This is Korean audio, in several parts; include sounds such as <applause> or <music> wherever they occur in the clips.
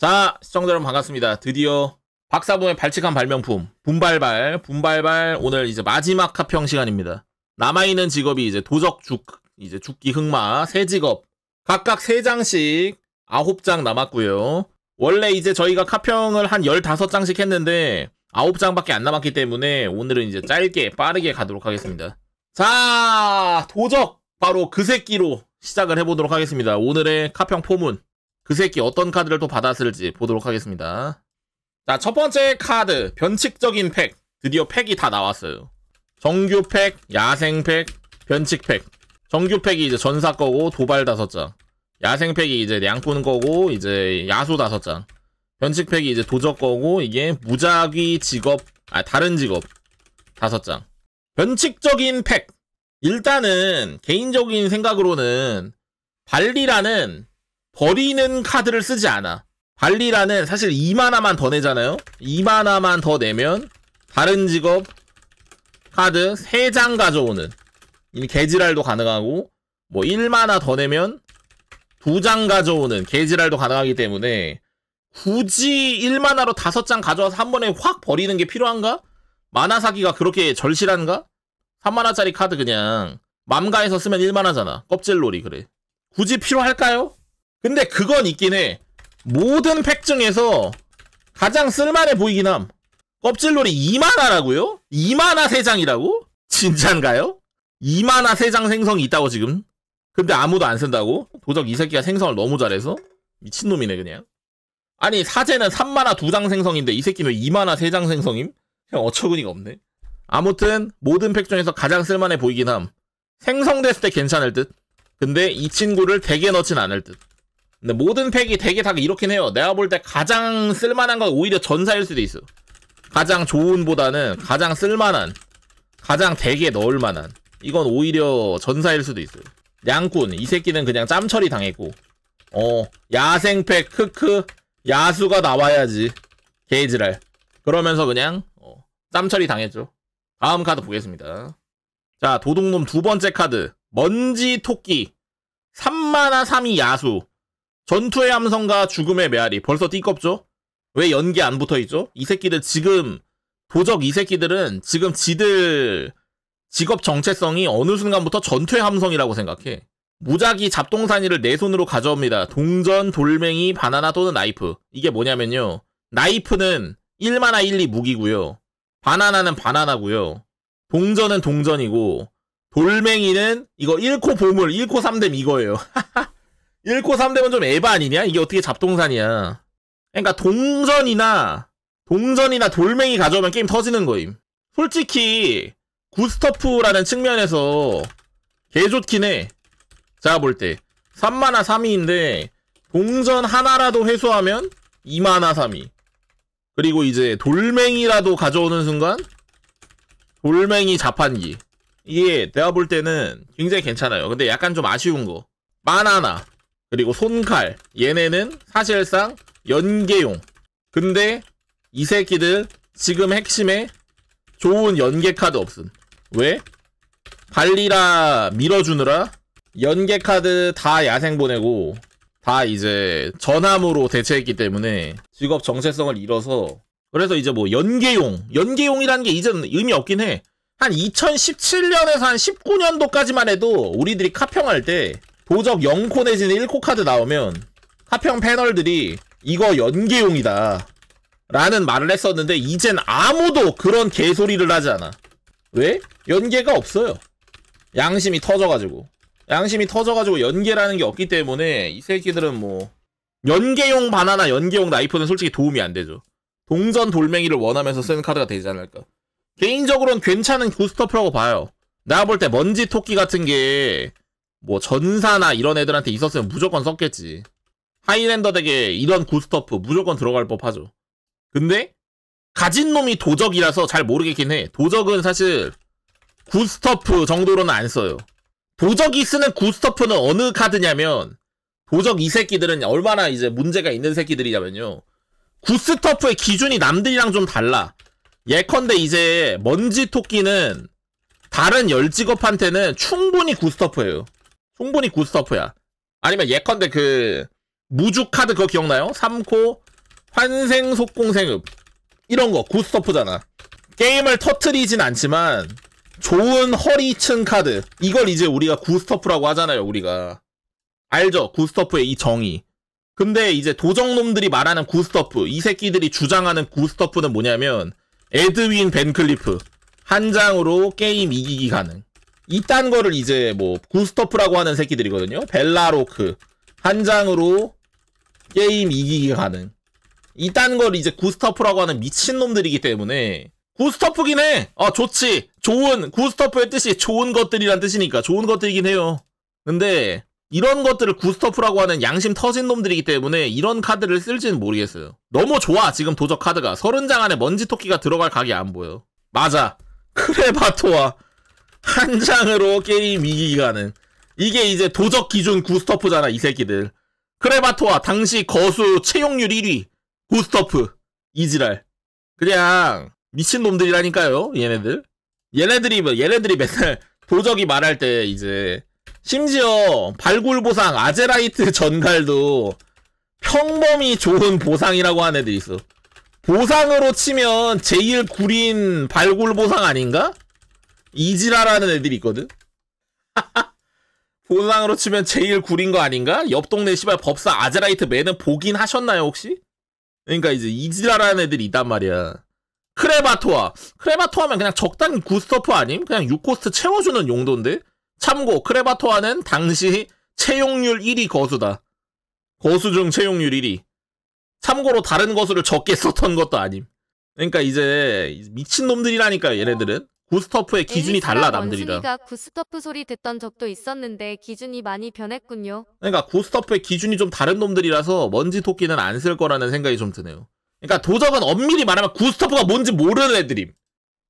자, 시청자 여러분 반갑습니다. 드디어 박사붐의 발칙한 발명품, 분발발, 분발발 오늘 이제 마지막 합평 시간입니다. 남아있는 직업이 이제 도적 죽, 이제 죽기 흑마, 세 직업. 각각 세장씩 아홉 장 남았고요. 원래 이제 저희가 카평을 한 15장씩 했는데 아홉 장밖에 안 남았기 때문에 오늘은 이제 짧게 빠르게 가도록 하겠습니다. 자, 도적 바로 그 새끼로 시작을 해보도록 하겠습니다. 오늘의 카평 포문. 그 새끼 어떤 카드를 또 받았을지 보도록 하겠습니다. 자, 첫 번째 카드. 변칙적인 팩. 드디어 팩이 다 나왔어요. 정규 팩, 야생 팩, 변칙 팩. 정규 팩이 이제 전사 거고 도발 다섯 장. 야생 팩이 이제 양푸 거고 이제 야수 다섯 장. 변칙 팩이 이제 도적 거고 이게 무작위 직업, 아 다른 직업 다섯 장. 변칙적인 팩. 일단은 개인적인 생각으로는 발리라는 버리는 카드를 쓰지 않아. 관리라는 사실 2만화만 더 내잖아요? 2만화만 더 내면 다른 직업 카드 3장 가져오는 이 개지랄도 가능하고 뭐 1만화 더 내면 2장 가져오는 개지랄도 가능하기 때문에 굳이 1만화로 5장 가져와서 한 번에 확 버리는 게 필요한가? 만화 사기가 그렇게 절실한가? 3만화짜리 카드 그냥 맘가에서 쓰면 1만화잖아 껍질놀이 그래 굳이 필요할까요? 근데 그건 있긴 해. 모든 팩 중에서 가장 쓸만해 보이긴 함. 껍질놀이 2만화라고요? 2만화 3장이라고? <laughs> 진짠가요? 2만화 3장 생성이 있다고 지금? 근데 아무도 안 쓴다고? 도적 이 새끼가 생성을 너무 잘해서? 미친놈이네 그냥. 아니 사제는 3만화 2장 생성인데 이 새끼는 2만화 3장 생성임? 그냥 어처구니가 없네. 아무튼 모든 팩 중에서 가장 쓸만해 보이긴 함. 생성됐을 때 괜찮을 듯. 근데 이 친구를 대게 넣진 않을 듯. 근데 모든 팩이 되게 다 이렇긴 해요. 내가 볼 때 가장 쓸만한 건 오히려 전사일 수도 있어. 가장 좋은보다는 가장 쓸만한, 가장 되게 넣을 만한. 이건 오히려 전사일 수도 있어. 양꾼, 이 새끼는 그냥 짬처리 당했고. 어, 야생팩, 크크, 야수가 나와야지. 게이지랄. 그러면서 그냥, 어, 짬처리 당했죠. 다음 카드 보겠습니다. 자, 도둑놈 두 번째 카드. 먼지 토끼. 3만화 3이 야수. 전투의 함성과 죽음의 메아리 벌써 띠껍죠? 왜 연기 안 붙어있죠? 이 새끼들 지금 도적 이 새끼들은 지금 지들 직업 정체성이 어느 순간부터 전투의 함성이라고 생각해 무작위 잡동사니를 내 손으로 가져옵니다 동전, 돌멩이, 바나나 또는 나이프 이게 뭐냐면요 나이프는 1만화 1, 2 무기고요 바나나는 바나나고요 동전은 동전이고 돌멩이는 이거 1코 보물 1코 3뎀 이거예요 <laughs> 1코 3대면 좀 에바 아니냐? 이게 어떻게 잡동산이야. 그러니까 동전이나 동전이나 돌멩이 가져오면 게임 터지는 거임. 솔직히 구스터프라는 측면에서 개좋긴 해. 제가 볼 때. 3만화 3위인데 동전 하나라도 회수하면 2만화 3위. 그리고 이제 돌멩이라도 가져오는 순간 돌멩이 자판기. 이게 내가 볼 때는 굉장히 괜찮아요. 근데 약간 좀 아쉬운 거. 만화나 그리고 손칼 얘네는 사실상 연계용 근데 이 새끼들 지금 핵심에 좋은 연계 카드 없음 왜? 관리라 밀어주느라 연계 카드 다 야생 보내고 다 이제 전함으로 대체했기 때문에 직업 정체성을 잃어서 그래서 이제 뭐 연계용 연계용이라는 게 이제는 의미 없긴 해 한 2017년에서 한 19년도까지만 해도 우리들이 카평할 때 도적 0코 내지는 1코 카드 나오면 하평 패널들이 이거 연계용이다 라는 말을 했었는데 이젠 아무도 그런 개소리를 하지 않아 왜? 연계가 없어요 양심이 터져가지고 양심이 터져가지고 연계라는 게 없기 때문에 이 새끼들은 뭐 연계용 바나나 연계용 나이프는 솔직히 도움이 안 되죠 동전 돌멩이를 원하면서 쓰는 카드가 되지 않을까 개인적으로는 괜찮은 부스터프라고 봐요 내가 볼 때 먼지 토끼 같은 게뭐 전사나 이런 애들한테 있었으면 무조건 썼겠지. 하이랜더 덱에 이런 구스터프 무조건 들어갈 법하죠. 근데 가진 놈이 도적이라서 잘 모르겠긴 해. 도적은 사실 구스터프 정도로는 안 써요. 도적이 쓰는 구스터프는 어느 카드냐면 도적 이 새끼들은 얼마나 이제 문제가 있는 새끼들이냐면요. 구스터프의 기준이 남들이랑 좀 달라. 예컨대 이제 먼지 토끼는 다른 열직업한테는 충분히 구스터프예요. 충분히 굿서프야. 아니면 예컨대 그 무주 카드 그거 기억나요? 3코 환생 속공생읍 이런 거 굿서프잖아. 게임을 터트리진 않지만 좋은 허리층 카드 이걸 이제 우리가 굿서프라고 하잖아요 우리가 알죠 굿서프의 이 정의 근데 이제 도적놈들이 말하는 굿서프 이 새끼들이 주장하는 굿서프는 뭐냐면 에드윈 벤클리프 한 장으로 게임 이기기 가능 이딴 거를 이제 뭐 구스터프라고 하는 새끼들이거든요. 벨라로크 한 장으로 게임 이기기 가능. 이딴 걸 이제 구스터프라고 하는 미친놈들이기 때문에 구스터프긴 해. 아 좋지. 좋은 구스터프의 뜻이 좋은 것들이란 뜻이니까 좋은 것들이긴 해요. 근데 이런 것들을 구스터프라고 하는 양심 터진 놈들이기 때문에 이런 카드를 쓸지는 모르겠어요. 너무 좋아 지금 도적 카드가 30장 안에 먼지 토끼가 들어갈 각이 안 보여. 맞아. 크레바토와 한 장으로 게임 이기기가 는 이게 이제 도적 기준 구스터프잖아 이 새끼들 크레바토와 당시 거수 채용률 1위 구스터프 이지랄 그냥 미친놈들이라니까요 얘네들 얘네들이 얘네들이 맨날 도적이 말할 때 이제 심지어 발굴 보상 아제라이트 <laughs> 전갈도 평범히 좋은 보상이라고 하는 애들 있어 보상으로 치면 제일 구린 발굴 보상 아닌가? 이지라라는 애들이 있거든? <laughs> 본상으로 치면 제일 구린 거 아닌가? 옆 동네 시발 법사 아제라이트 매는 보긴 하셨나요 혹시? 그러니까 이제 이지라라는 애들이 있단 말이야. 크레바토아. 크레바토아면 그냥 적당히 구스터프 아님? 그냥 6코스트 채워주는 용도인데? 참고 크레바토아는 당시 채용률 1위 거수다. 거수 중 채용률 1위. 참고로 다른 거수를 적게 썼던 것도 아님. 그러니까 이제 미친놈들이라니까 얘네들은. 구스터프의 기준이 달라 남들이랑. 가 구스터프 소리 듣던 적도 있었는데 기준이 많이 변했군요. 그러니까 구스터프의 기준이 좀 다른 놈들이라서 먼지 토끼는 안 쓸 거라는 생각이 좀 드네요. 그러니까 도적은 엄밀히 말하면 구스터프가 뭔지 모르는 애들임.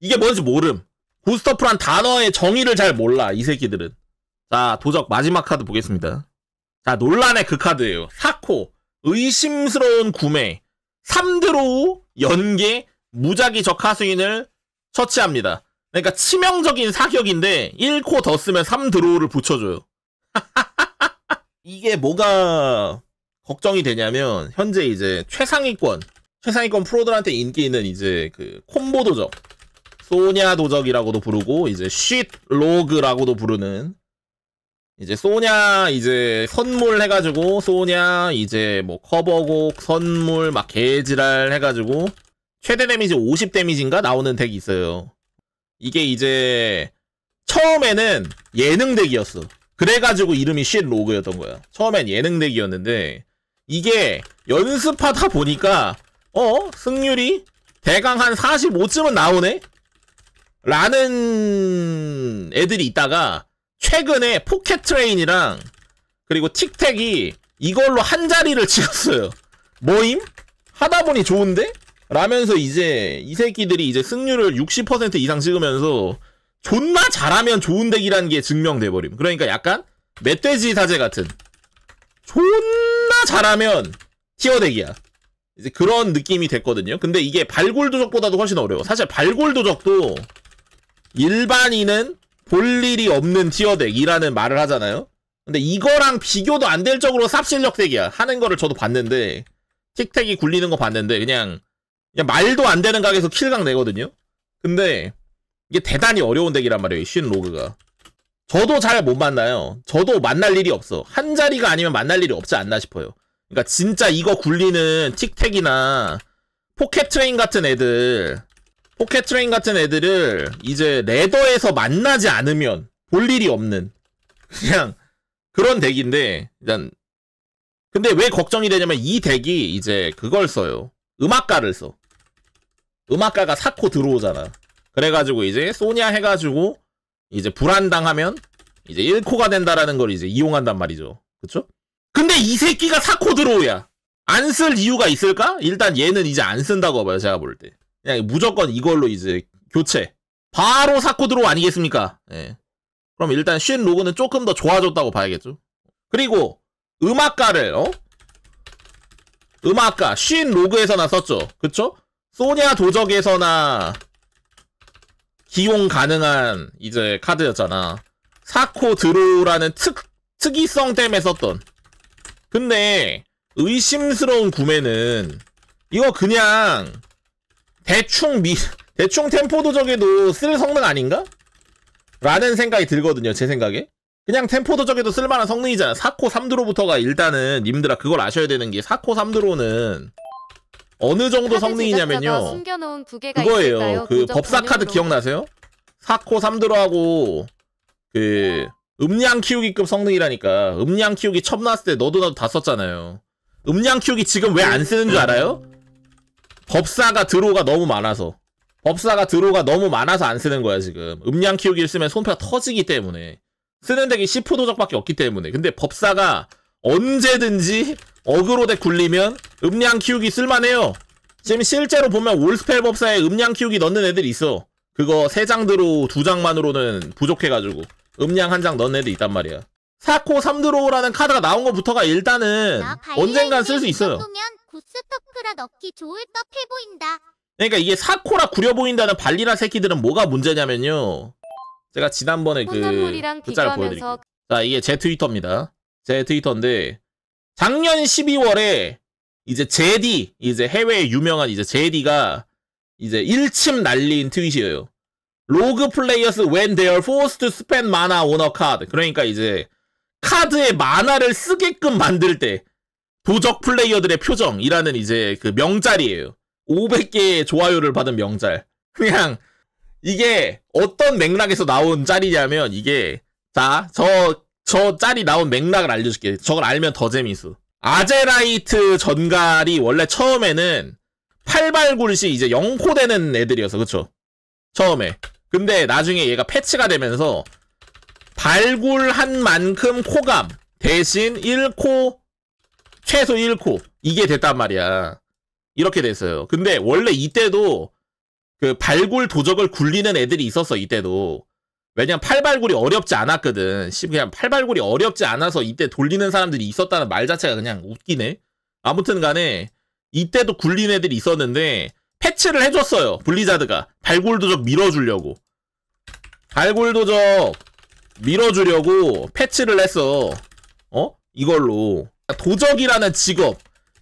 이게 뭔지 모름. 구스터프란 단어의 정의를 잘 몰라 이 새끼들은. 자 도적 마지막 카드 보겠습니다. 자 논란의 그 카드예요. 사코 의심스러운 구매 3드로우 연계 무작위 적하수인을 처치합니다. 그러니까 치명적인 사격인데 1코 더 쓰면 3드로우를 붙여줘요. <laughs> 이게 뭐가 걱정이 되냐면 현재 이제 최상위권 최상위권 프로들한테 인기 있는 이제 그 콤보 도적 소냐 도적이라고도 부르고 이제 쉿 로그라고도 부르는 이제 소냐 이제 선물 해가지고 소냐 이제 뭐 커버곡 선물 막 개지랄 해가지고 최대 데미지 50 데미지인가 나오는 덱이 있어요. 이게 이제 처음에는 예능덱이었어. 그래가지고 이름이 쉣 로그였던 거야. 처음엔 예능덱이었는데 이게 연습하다 보니까 어 승률이 대강 한 45쯤은 나오네. 라는 애들이 있다가 최근에 포켓 트레인이랑 그리고 틱택이 이걸로 한 자리를 <laughs> 찍었어요. 뭐임 하다 보니 좋은데 라면서 이제 이 새끼들이 이제 승률을 60% 이상 찍으면서 존나 잘하면 좋은 덱이라는 게 증명돼 버림. 그러니까 약간 멧돼지 사제 같은 존나 잘하면 티어 덱이야. 이제 그런 느낌이 됐거든요. 근데 이게 발골 도적보다도 훨씬 어려워. 사실 발골 도적도 일반인은 볼 일이 없는 티어 덱이라는 말을 하잖아요. 근데 이거랑 비교도 안 될 정도로 삽실력 덱이야. 하는 거를 저도 봤는데 틱택이 굴리는 거 봤는데 그냥 그 말도 안 되는 각에서 킬각 내거든요. 근데 이게 대단히 어려운 덱이란 말이에요. 쉰 로그가. 저도 잘 못 만나요. 저도 만날 일이 없어. 한 자리가 아니면 만날 일이 없지 않나 싶어요. 그러니까 진짜 이거 굴리는 틱택이나 포켓 트레인 같은 애들, 포켓 트레인 같은 애들을 이제 레더에서 만나지 않으면 볼 일이 없는 그냥 그런 덱인데 일단 근데 왜 걱정이 되냐면 이 덱이 이제 그걸 써요. 음악가를 써. 음악가가 사코 들어오잖아. 그래가지고 이제 소냐 해가지고 이제 불안당하면 이제 1코가 된다라는 걸 이제 이용한단 말이죠. 그쵸? 근데 이 새끼가 사코 들어오야. 안 쓸 이유가 있을까? 일단 얘는 이제 안 쓴다고 봐요. 제가 볼 때. 그냥 무조건 이걸로 이제 교체. 바로 사코 들어 오 아니겠습니까? 예. 그럼 일단 쉰 로그는 조금 더 좋아졌다고 봐야겠죠. 그리고 음악가를 어? 음악가 쉰 로그에서나 썼죠. 그쵸? 소냐 도적에서나 기용 가능한 이제 카드였잖아. 사코 드로우라는 특, 특이성 때문에 썼던. 근데 의심스러운 구매는 이거 그냥 대충 미, 대충 템포 도적에도 쓸 성능 아닌가? 라는 생각이 들거든요. 제 생각에. 그냥 템포 도적에도 쓸만한 성능이잖아. 4코 3드로부터가 일단은 님들아 그걸 아셔야 되는 게 4코 3드로는 어느 정도 성능이냐면요. 그거예요. 그 법사 카드 기억나세요? 4코 3드로하고 그 음량 키우기급 성능이라니까. 음량 키우기 처 나왔을 때 너도 나도 다 썼잖아요. 음량 키우기 지금 왜 안 쓰는 줄 알아요? 법사가 드로가 너무 많아서. 법사가 드로가 너무 많아서 안 쓰는 거야 지금. 음량 키우기를 쓰면 손패가 터지기 때문에. 쓰는 덱이 10호 도적밖에 없기 때문에 근데 법사가 언제든지 어그로 덱 굴리면 음량 키우기 쓸만해요 지금 실제로 보면 올스펠 법사에 음량 키우기 넣는 애들이 있어 그거 3장 드로 2장만으로는 부족해가지고 음량 한 장 넣는 애들 있단 말이야 사코 3드로우라는 카드가 나온 것부터가 일단은 언젠간 쓸 수 있어요 구스토크라 넣기 좋을 듯해 보인다 그러니까 이게 사코라 구려 보인다는 발리라 새끼들은 뭐가 문제냐면요 제가 지난번에 그 글자를 그 보여드릴게요. 자 이게 제 트위터입니다. 제 트위터인데 작년 12월에 이제 제디 이제 해외에 유명한 이제 제디가 이제 일침 날린 트윗이에요. 로그 플레이어스 when they are forced to spend mana on a card. 그러니까 이제 카드에 만화를 쓰게끔 만들 때 도적 플레이어들의 표정이라는 이제 그 명짤이에요. 500개의 좋아요를 받은 명짤. 그냥 이게 어떤 맥락에서 나온 짤이냐면 이게 자 저저 저 짤이 나온 맥락을 알려줄게. 저걸 알면 더 재미있어. 아제라이트 전갈이 원래 처음에는 팔발굴시 이제 영코되는 애들이어서 그쵸? 처음에. 근데 나중에 얘가 패치가 되면서 발굴한 만큼 코감 대신 1코 최소 1코 이게 됐단 말이야. 이렇게 됐어요. 근데 원래 이때도 그발굴 도적을 굴리는 애들이 있었어 이때도 왜냐면 팔발굴이 어렵지 않았거든 그냥 팔발굴이 어렵지 않아서 이때 돌리는 사람들이 있었다는 말 자체가 그냥 웃기네 아무튼 간에 이때도 굴린 애들이 있었는데 패치를 해줬어요 블리자드가 발굴 도적 밀어주려고 발굴 도적 밀어주려고 패치를 했어 어? 이걸로 도적이라는 직업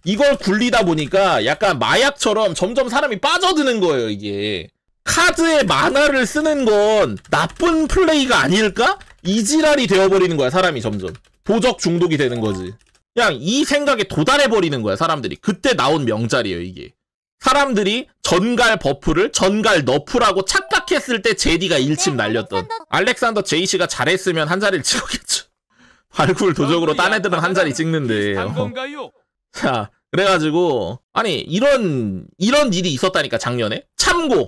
이걸 굴리다 보니까 약간 마약처럼 점점 사람이 빠져드는 거예요, 이게. 카드에 만화를 쓰는 건 나쁜 플레이가 아닐까? 이지랄이 되어버리는 거야, 사람이 점점. 도적 중독이 되는 거지. 그냥 이 생각에 도달해버리는 거야, 사람들이. 그때 나온 명자리예요, 이게. 사람들이 전갈 버프를 전갈 너프라고 착각했을 때 제디가 일침 네, 날렸던 알렉산더 제이씨가 잘했으면 한 자리를 찍었겠죠 <laughs> 발굴 도적으로 딴 애들은 한 자리 찍는데 어. 자 그래가지고 아니 이런 이런 일이 있었다니까 작년에 참고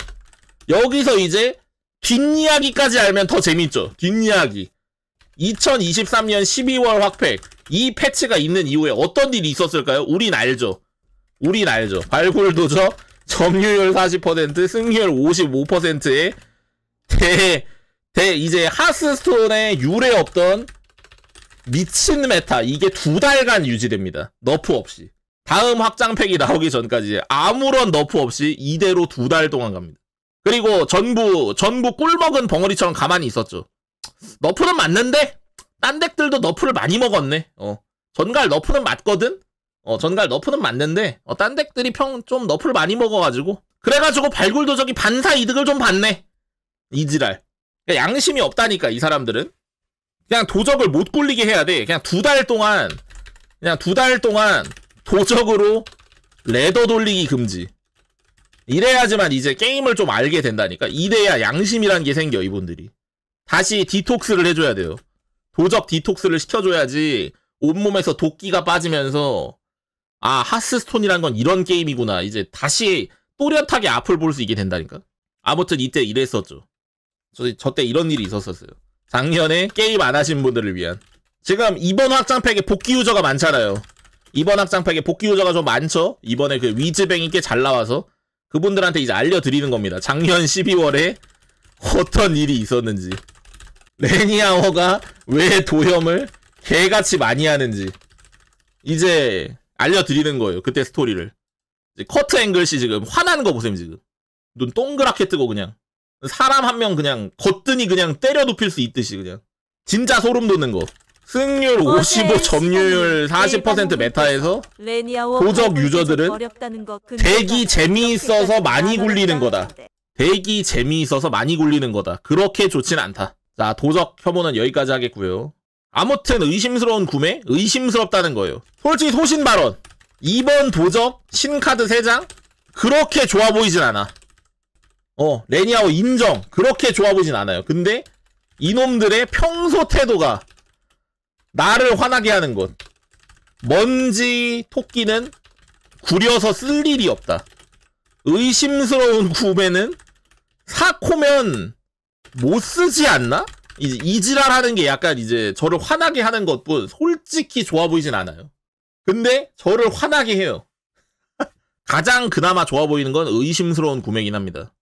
여기서 이제 뒷이야기까지 알면 더 재밌죠 뒷이야기 2023년 12월 확팩 이 패치가 있는 이후에 어떤 일이 있었을까요? 우린 알죠 우린 알죠 발굴 도저 점유율 40% 승률 55%에 대, 대 이제 하스스톤에 유례 없던 미친 메타 이게 두 달간 유지됩니다 너프 없이 다음 확장팩이 나오기 전까지 아무런 너프 없이 이대로 두 달 동안 갑니다. 그리고 전부 전부 꿀먹은 벙어리처럼 가만히 있었죠. 너프는 맞는데 딴 덱들도 너프를 많이 먹었네. 어. 전갈 너프는 맞거든. 어, 전갈 너프는 맞는데 어, 딴 덱들이 평 좀 너프를 많이 먹어가지고 그래가지고 발굴 도적이 반사 이득을 좀 받네. 이지랄. 그러니까 양심이 없다니까 이 사람들은. 그냥 도적을 못 굴리게 해야 돼. 그냥 두 달 동안 그냥 두 달 동안 도적으로 레더 돌리기 금지. 이래야지만 이제 게임을 좀 알게 된다니까. 이래야 양심이란 게 생겨, 이분들이. 다시 디톡스를 해줘야 돼요. 도적 디톡스를 시켜줘야지 온몸에서 도끼가 빠지면서 아, 하스스톤이란 건 이런 게임이구나. 이제 다시 또렷하게 앞을 볼 수 있게 된다니까. 아무튼 이때 이랬었죠. 저, 저때 이런 일이 있었었어요. 작년에 게임 안 하신 분들을 위한. 지금 이번 확장팩에 복귀 유저가 많잖아요. 이번 학장팩에 복귀 유자가좀 많죠? 이번에 그 위즈뱅이 꽤 잘 나와서 그분들한테 이제 알려드리는 겁니다. 작년 12월에 어떤 일이 있었는지 레니아워가 왜 도염을 개같이 많이 하는지 이제 알려드리는 거예요. 그때 스토리를 커트 앵글씨 지금 화나는 거 보세요 지금 눈 동그랗게 뜨고 그냥 사람 한 명 그냥 거뜬히 그냥 때려 눕힐 수 있듯이 그냥 진짜 소름 돋는 거 승률 55, 점유율 40% 메타에서 고적 유저들은 대기 재미있어서 많이 굴리는 거다. 대기 재미있어서 많이 굴리는 거다. 그렇게 좋진 않다. 자, 도적 혐오는 여기까지 하겠고요. 아무튼 의심스러운 구매? 의심스럽다는 거예요. 솔직히 소신 발언. 2번 도적, 신카드 3장? 그렇게 좋아 보이진 않아. 어, 레니아오 인정. 그렇게 좋아 보이진 않아요. 근데 이놈들의 평소 태도가 나를 화나게 하는 곳. 먼지 토끼는 구려서 쓸 일이 없다. 의심스러운 구매는 사코면 못 쓰지 않나? 이제 이지랄 하는 게 약간 이제 저를 화나게 하는 것뿐 솔직히 좋아 보이진 않아요. 근데 저를 화나게 해요. <laughs> 가장 그나마 좋아 보이는 건 의심스러운 구매긴 합니다.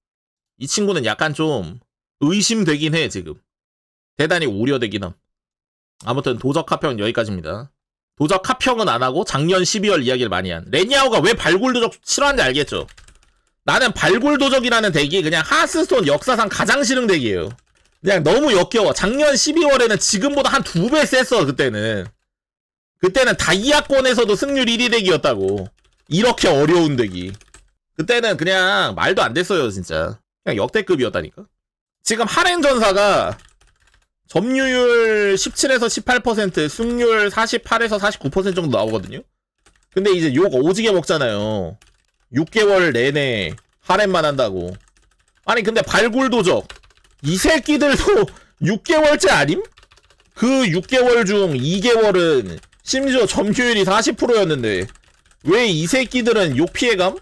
이 친구는 약간 좀 의심되긴 해 지금. 대단히 우려되긴 함. 아무튼 도적 화평 여기까지입니다. 도적 합평은안 하고 작년 12월 이야기를 많이 한 레니아오가 왜발굴 도적 싫어하는지 알겠죠? 나는 발굴 도적이라는 덱이 그냥 하스스톤 역사상 가장 싫은 덱이에요. 그냥 너무 역겨워. 작년 12월에는 지금보다 한 두 배 셌어 그때는. 그때는 다이아권에서도 승률 1위 덱이었다고. 이렇게 어려운 덱이. 그때는 그냥 말도 안 됐어요 진짜. 그냥 역대급이었다니까. 지금 하렌 전사가 점유율 17에서 18%, 승률 48에서 49% 정도 나오거든요. 근데 이제 욕 오지게 먹잖아요. 6개월 내내 하렘만 한다고. 아니 근데 발굴 도적 이 새끼들도 6개월째 <laughs> 아님? 그 6개월 중 2개월은 심지어 점유율이 40%였는데 왜 이 새끼들은 욕 피해감?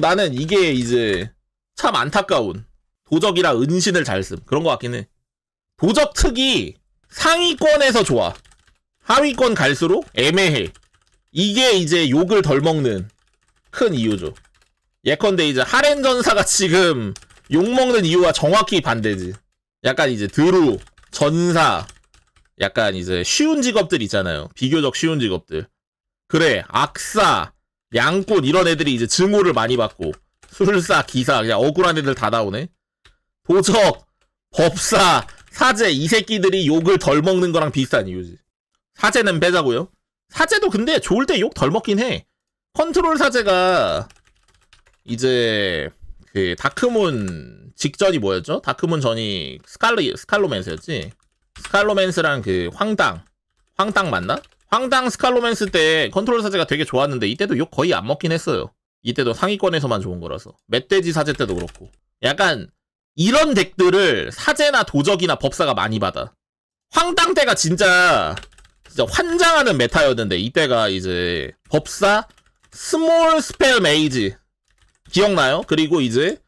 나는 이게 이제 참 안타까운 도적이라 은신을 잘 쓴 그런 것 같긴 해. 도적 특이 상위권에서 좋아. 하위권 갈수록 애매해. 이게 이제 욕을 덜 먹는 큰 이유죠. 예컨대 이제 하렌 전사가 <laughs> 지금 욕 먹는 이유와 정확히 반대지. 약간 이제 드루, 전사, 약간 이제 쉬운 직업들 있잖아요. 비교적 쉬운 직업들. 그래, 악사, 양꾼 이런 애들이 이제 증오를 많이 받고 술사, 기사 그냥 억울한 애들 다 나오네. 도적, 법사, 사제 이 새끼들이 욕을 덜 먹는 거랑 비슷한 이유지. 사제는 빼자고요. 사제도 근데 좋을 때 욕 덜 먹긴 해. 컨트롤 사제가 이제 그 다크문 직전이 뭐였죠? 다크문 전이 스칼리 스칼로맨스였지. 스칼로맨스랑 그 황당 황당 맞나? 황당 스칼로맨스 때 컨트롤 사제가 되게 좋았는데 이때도 욕 거의 안 먹긴 했어요. 이때도 상위권에서만 좋은 거라서 멧돼지 사제 때도 그렇고 약간 이런 덱들을 사제나 도적이나 법사가 많이 받아. 황당 때가 진짜 진짜 환장하는 메타였는데 이때가 이제 법사 스몰 스펠 메이지 기억나요? 그리고 이제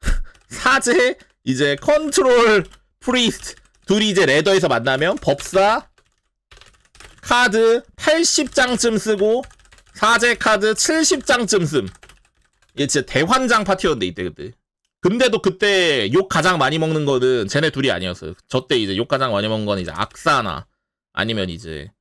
<laughs> 사제 이제 컨트롤 프리스트 둘이 이제 레더에서 만나면 법사 카드 80장쯤 쓰고 사제 카드 70장쯤 쓴 이게 진짜 대환장 파티였는데 이때 그때. 근데도 그때 욕 가장 많이 먹는 거는 쟤네 둘이 아니었어요. 저 때 이제 욕 가장 많이 먹은 건 이제 악사나 아니면 이제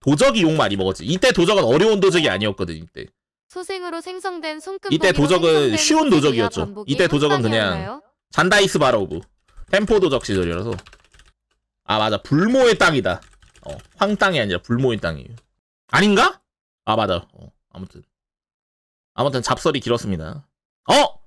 도적이 욕 많이 먹었지. 이때 도적은 어려운 도적이 아니었거든 이때. 소생으로 생성된 손금 이때 도적은 쉬운 도적이었죠. 이때 도적은 그냥 잔다이스 바로브 템포 도적 시절이라서 아 맞아 불모의 땅이다. 어, 황 땅이 아니라 불모의 땅이에요. 아닌가? 아 맞아. 어, 아무튼 아무튼 잡설이 길었습니다. 어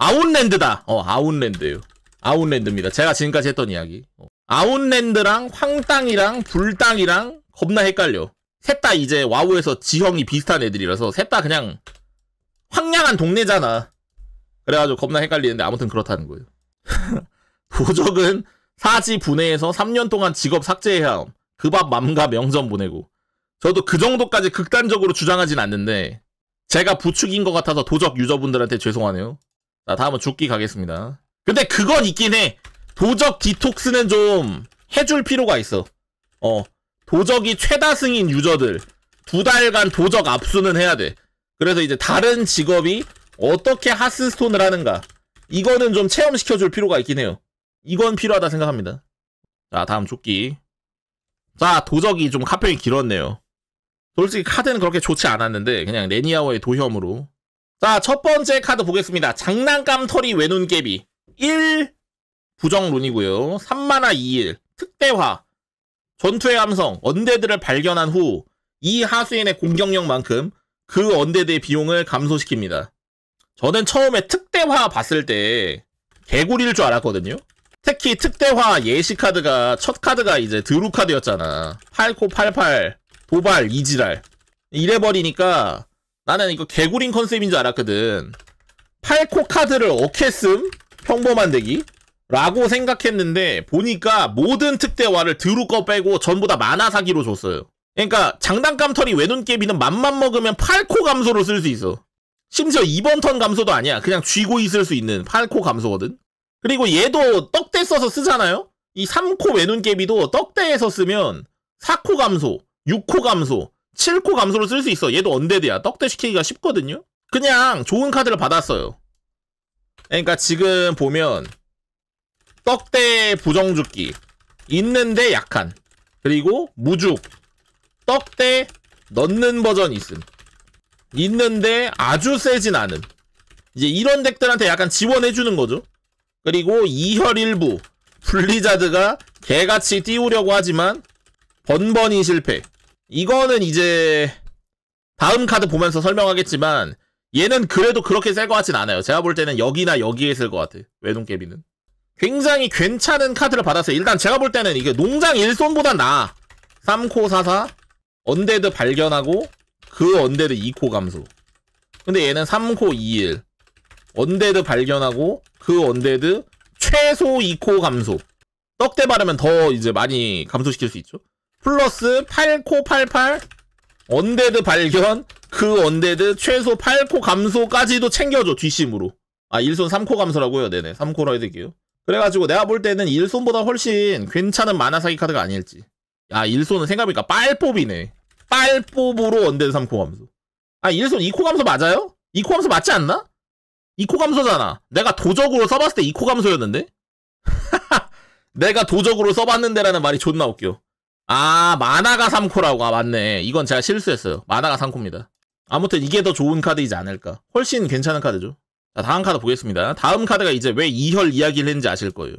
아웃랜드다. 어, 아웃랜드요. 아웃랜드입니다. 제가 지금까지 했던 이야기. 어. 아웃랜드랑 황땅이랑 불땅이랑 겁나 헷갈려. 셋 다 이제 와우에서 지형이 비슷한 애들이라서 셋 다 그냥 황량한 동네잖아. 그래가지고 겁나 헷갈리는데 아무튼 그렇다는 거예요. <laughs> 도적은 사지 분해해서 3년 동안 직업 삭제해야 함. 그 밥 맘과 명점 보내고. 저도 그 정도까지 극단적으로 주장하진 않는데 제가 부축인 것 같아서 도적 유저분들한테 죄송하네요. 나 다음은 죽기 가겠습니다. 근데 그건 있긴 해. 도적 디톡스는 좀 해줄 필요가 있어. 어. 도적이 최다승인 유저들. 두 달간 도적 압수는 해야 돼. 그래서 이제 다른 직업이 어떻게 하스스톤을 하는가. 이거는 좀 체험시켜줄 필요가 있긴 해요. 이건 필요하다 생각합니다. 자, 다음 조끼. 자, 도적이 좀 카페인 길었네요. 솔직히 카드는 그렇게 좋지 않았는데 그냥 레니아워의 도혐으로 자, 첫 번째 카드 보겠습니다. 장난감 털이 외눈 깨비. 1 부정룬이고요. 3만화 2일 특대화 전투의 함성 언데드를 발견한 후 이 하수인의 공격력만큼 그 언데드의 비용을 감소시킵니다. 저는 처음에 특대화 봤을 때 개구리일 줄 알았거든요. 특히 특대화 예시 카드가 첫 카드가 이제 드루 카드였잖아. 8코 88 도발 이지랄 이래 버리니까 나는 이거 개구린 컨셉인 줄 알았거든. 8코 카드를 어케음 평범한 덱이? 라고 생각했는데 보니까 모든 특대화를 드루 거 빼고 전부 다 만화 사기로 줬어요. 그러니까 장난감 털이 외눈깨비는 맘만 먹으면 8코 감소로 쓸 수 있어. 심지어 2번 턴 감소도 아니야. 그냥 쥐고 있을 수 있는 8코 감소거든. 그리고 얘도 떡대 써서 쓰잖아요? 이 3코 외눈깨비도 떡대에서 쓰면 4코 감소, 6코 감소, 7코 감소로 쓸 수 있어. 얘도 언데드야. 떡대 시키기가 쉽거든요. 그냥 좋은 카드를 받았어요. 그러니까 지금 보면 떡대 부정죽기 있는데 약한 그리고 무죽 떡대 넣는 버전 있음 있는데 아주 세진 않은 이제 이런 덱들한테 약간 지원해주는 거죠 그리고 2혈일부 블리자드가 개같이 띄우려고 하지만 번번이 실패 이거는 이제 다음 카드 보면서 설명하겠지만 얘는 그래도 그렇게 셀 것 같진 않아요. 제가 볼 때는 여기나 여기에 셀 것 같아. 외동개비는. 굉장히 괜찮은 카드를 받았어요. 일단 제가 볼 때는 이게 농장 1손보다나 3코 사사, 언데드 발견하고 그 언데드 2코 감소. 근데 얘는 3코 2일. 언데드 발견하고 그 언데드 최소 2코 감소. 떡대 바르면 더 이제 많이 감소시킬 수 있죠. 플러스 8코 88 언데드 발견 그 언데드 최소 8코 감소까지도 챙겨줘 뒷심으로 아 1손 3코 감소라고요 네네 3코라 해드릴게요 그래가지고 내가 볼 때는 1손보다 훨씬 괜찮은 만화 사기 카드가 아닐지 야 1손은 생각해보니까 빨뽑이네 빨뽑으로 언데드 3코 감소 아 1손 2코 감소 맞아요? 2코 감소 맞지 않나? 2코 감소잖아 내가 도적으로 써봤을 때 2코 감소였는데? <laughs> 내가 도적으로 써봤는데라는 말이 존나 웃겨 아 만화가 3코라고 아 맞네 이건 제가 실수했어요 만화가 3코입니다 아무튼 이게 더 좋은 카드이지 않을까 훨씬 괜찮은 카드죠 자 다음 카드 보겠습니다 다음 카드가 이제 왜 2혈 이야기를 했는지 아실 거예요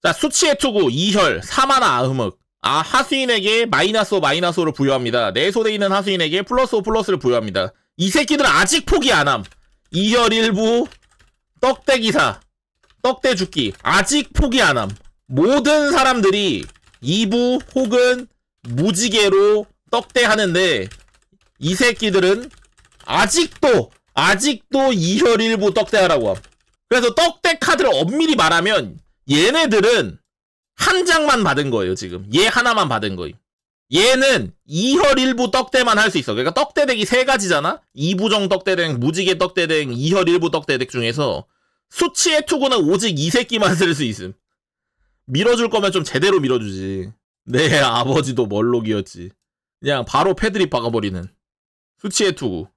자 수치의 투구 2혈 3만화 아흐흑 아 하수인에게 마이너스 5 마이너스 5를 부여합니다 내 손에 있는 하수인에게 플러스 5 플러스를 부여합니다 이 새끼들은 아직 포기 안함 2혈 일부 떡대기사 떡대 죽기 아직 포기 안함 모든 사람들이 2부 혹은 무지개로 떡대하는데 이 새끼들은 아직도 아직도 이혈일부 떡대하라고 함. 그래서 떡대 카드를 엄밀히 말하면 얘네들은 한 장만 받은 거예요 지금 얘 하나만 받은 거예요 얘는 2혈 1부 떡대만 할 수 있어 그러니까 떡대덱이 세 가지잖아 2부정 떡대덱 무지개 떡대덱 2혈 1부 떡대덱 중에서 수치의 투구는 오직 이 새끼만 쓸 수 있음 밀어줄 거면 좀 제대로 밀어주지 내 아버지도 멀록이었지. 그냥 바로 패드립 박아버리는 수치의 투구.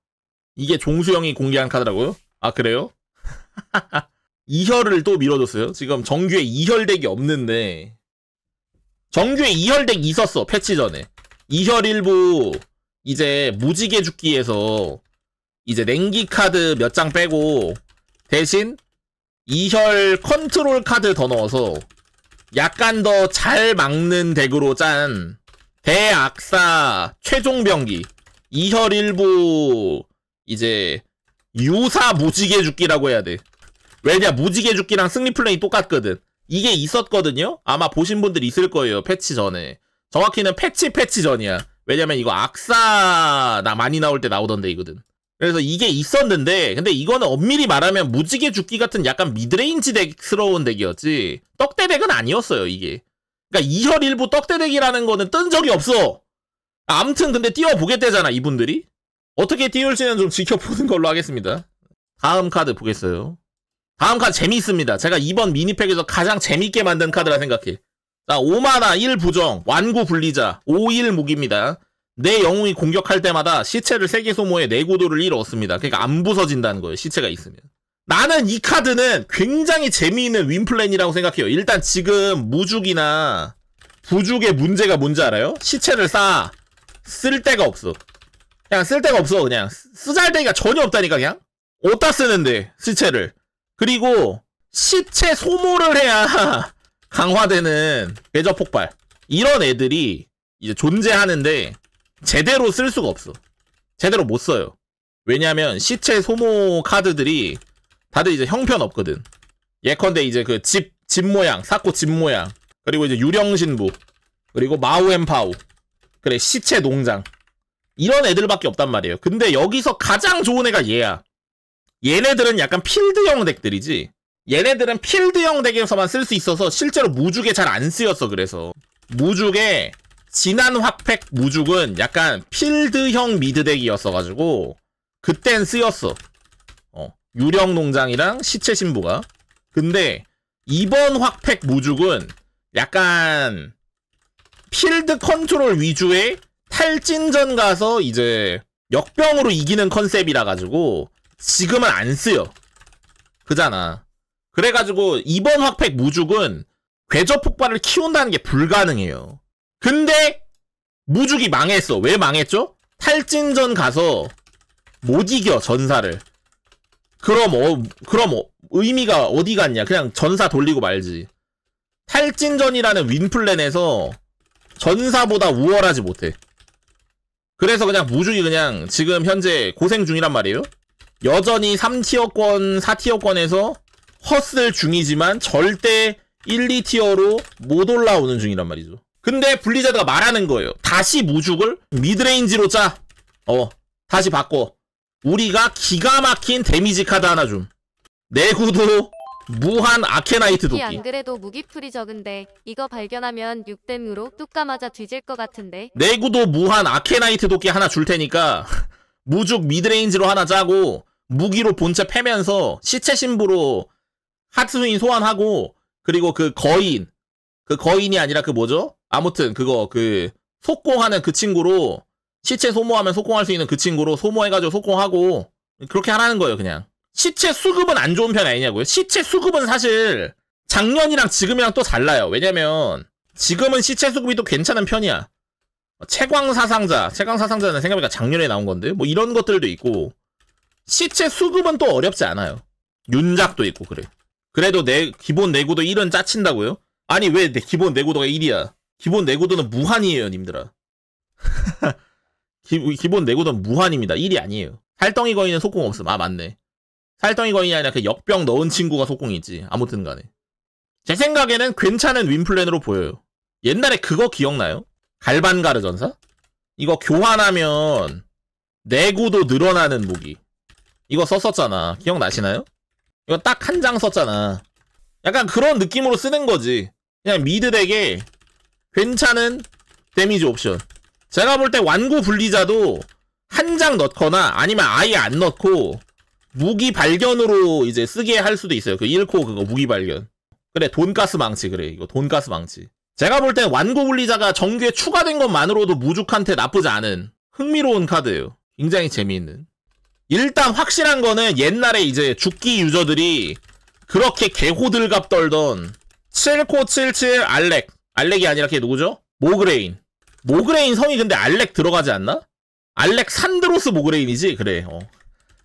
이게 종수형이 공개한 카드라고요? 아 그래요? 2혈을 <laughs> 또 밀어줬어요. 지금 정규에 2혈 덱이 없는데 정규에 2혈 덱 있었어 패치 전에 2혈 일부 이제 무지개 죽기에서 이제 냉기 카드 몇 장 빼고 대신 2혈 컨트롤 카드 더 넣어서 약간 더 잘 막는 덱으로 짠 대악사 최종병기 이혈일부 이제 유사 무지개 죽기라고 해야 돼 왜냐 무지개 죽기랑 승리 플레이 똑같거든 이게 있었거든요 아마 보신 분들 있을 거예요 패치 전에 정확히는 패치 패치 전이야 왜냐면 이거 악사 나 많이 나올 때 나오던데 이거든 그래서 이게 있었는데 근데 이거는 엄밀히 말하면 무지개 죽기 같은 약간 미드레인지 덱스러운 덱이었지 떡대 덱은 아니었어요 이게 그러니까 2혈1부 떡대 덱이라는 거는 뜬 적이 없어 암튼 근데 띄워보겠대잖아 이분들이 어떻게 띄울지는 좀 지켜보는 걸로 하겠습니다 다음 카드 보겠어요 다음 카드 재미있습니다 제가 이번 미니팩에서 가장 재밌게 만든 카드라 생각해 자 5만화 1부정 완구 분리자 5일 무기입니다 내 영웅이 공격할 때마다 시체를 세계 소모해 내구도를 네 잃었습니다. 그러니까 안 부서진다는 거예요. 시체가 있으면. 나는 이 카드는 굉장히 재미있는 윈플랜이라고 생각해요. 일단 지금 무죽이나 부죽의 문제가 뭔지 알아요? 시체를 쌓아 쓸 데가 없어. 그냥 쓸 데가 없어 그냥 쓰잘데기가 전혀 없다니까 그냥 어디다 쓰는데 시체를 그리고 시체 소모를 해야 <laughs> 강화되는 배저 폭발 이런 애들이 이제 존재하는데 제대로 쓸 수가 없어. 제대로 못 써요. 왜냐면 시체 소모 카드들이 다들 이제 형편 없거든. 예컨대 이제 그 집, 집 모양, 사코 집 모양. 그리고 이제 유령신부. 그리고 마우엠파우. 그래, 시체 농장. 이런 애들밖에 없단 말이에요. 근데 여기서 가장 좋은 애가 얘야. 얘네들은 약간 필드형 덱들이지. 얘네들은 필드형 덱에서만 쓸 수 있어서 실제로 무죽에 잘안 쓰였어, 그래서. 무죽에 지난 확팩 무죽은 약간 필드형 미드덱이었어가지고 그땐 쓰였어. 어, 유령 농장이랑 시체 신부가. 근데 이번 확팩 무죽은 약간 필드 컨트롤 위주의 탈진전 가서 이제 역병으로 이기는 컨셉이라 가지고 지금은 안 쓰여. 그잖아. 그래가지고 이번 확팩 무죽은 궤적 폭발을 키운다는 게 불가능해요. 근데 무죽이 망했어. 왜 망했죠? 탈진전 가서 못 이겨 전사를. 그럼 어 그럼 어, 의미가 어디 갔냐? 그냥 전사 돌리고 말지. 탈진전이라는 윈플랜에서 전사보다 우월하지 못해. 그래서 그냥 무죽이 그냥 지금 현재 고생 중이란 말이에요. 여전히 3티어권, 4티어권에서 헛슬 중이지만 절대 1, 2티어로 못 올라오는 중이란 말이죠. 근데 블리자드가 말하는 거예요. 다시 무죽을 미드레인지로 짜. 어, 다시 바꿔. 우리가 기가 막힌 데미지 카드 하나 줌. 내구도 무한 아케나이트 도끼. 안 그래도 무기풀이 적은데 이거 발견하면 6댐으로 뚜까 마자 뒤질 것 같은데. 내구도 무한 아케나이트 도끼 하나 줄 테니까 <laughs> 무죽 미드레인지로 하나 짜고 무기로 본체 패면서 시체 신부로 하트 스윙 소환하고 그리고 그 거인 그 거인이 아니라 그 뭐죠? 아무튼 그거 그 속공하는 그 친구로 시체 소모하면 속공할 수 있는 그 친구로 소모해가지고 속공하고 그렇게 하라는 거예요 그냥 시체 수급은 안 좋은 편 아니냐고요 시체 수급은 사실 작년이랑 지금이랑 또 달라요 왜냐면 지금은 시체 수급이 또 괜찮은 편이야 채광 사상자 채광 사상자는 생각해보니까 작년에 나온 건데 뭐 이런 것들도 있고 시체 수급은 또 어렵지 않아요 윤작도 있고 그래 그래도 내 기본 내구도 1은 짜친다고요? 아니 왜 내 기본 내구도가 1이야 기본 내구도는 무한이에요, 님들아. 기, 본 내구도는 무한입니다. 1이 아니에요. 살덩이 거인은 속공 없음. 아, 맞네. 살덩이 거인이 아니라 그 역병 넣은 친구가 속공이지. 아무튼 간에. 제 생각에는 괜찮은 윈플랜으로 보여요. 옛날에 그거 기억나요? 갈반가르 전사? 이거 교환하면 내구도 늘어나는 무기. 이거 썼었잖아. 기억나시나요? 이거 딱 한 장 썼잖아. 약간 그런 느낌으로 쓰는 거지. 그냥 미드덱에 괜찮은 데미지 옵션 제가 볼 때 완구 분리자도 한 장 넣거나 아니면 아예 안 넣고 무기 발견으로 이제 쓰게 할 수도 있어요 그 1코 그거 무기 발견 그래 돈가스 망치 그래 이거 돈가스 망치 제가 볼 때 완구 분리자가 정규에 추가된 것만으로도 무죽한테 나쁘지 않은 흥미로운 카드예요 굉장히 재미있는 일단 확실한 거는 옛날에 이제 죽기 유저들이 그렇게 개호들갑 떨던 7코77 알렉 알렉이 아니라 걔 누구죠? 모그레인. 모그레인 성이 근데 알렉 들어가지 않나? 알렉 산드로스 모그레인이지? 그래. 어.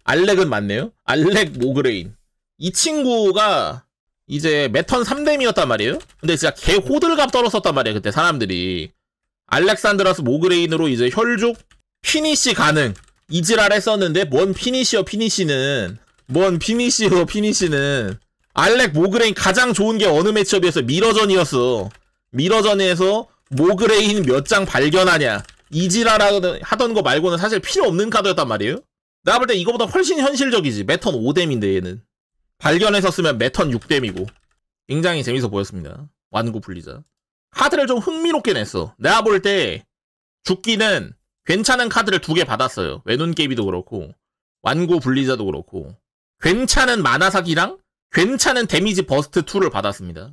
알렉은 맞네요. 알렉 모그레인. 이 친구가 이제 메턴 3댐이었단 말이에요. 근데 진짜 개 호들갑 떨었었단 말이에요. 그때 사람들이. 알렉산드라스 모그레인으로 이제 혈족 피니쉬 가능. 이지랄 했었는데 뭔피니쉬여피니쉬는뭔피니쉬여피니쉬는 알렉 모그레인 가장 좋은 게 어느 매치업이었어? 미러전이었어. 미러전에서 모그레인 몇 장 발견하냐 이지라라 하던 거 말고는 사실 필요 없는 카드였단 말이에요 내가 볼 때 이거보다 훨씬 현실적이지 매턴 5댐인데 얘는 발견해서 쓰면 매턴 6댐이고 굉장히 재밌어 보였습니다 완구 분리자 카드를 좀 흥미롭게 냈어 내가 볼 때 죽기는 괜찮은 카드를 두 개 받았어요 외눈깨비도 그렇고 완구 분리자도 그렇고 괜찮은 만화사기랑 괜찮은 데미지 버스트 2를 받았습니다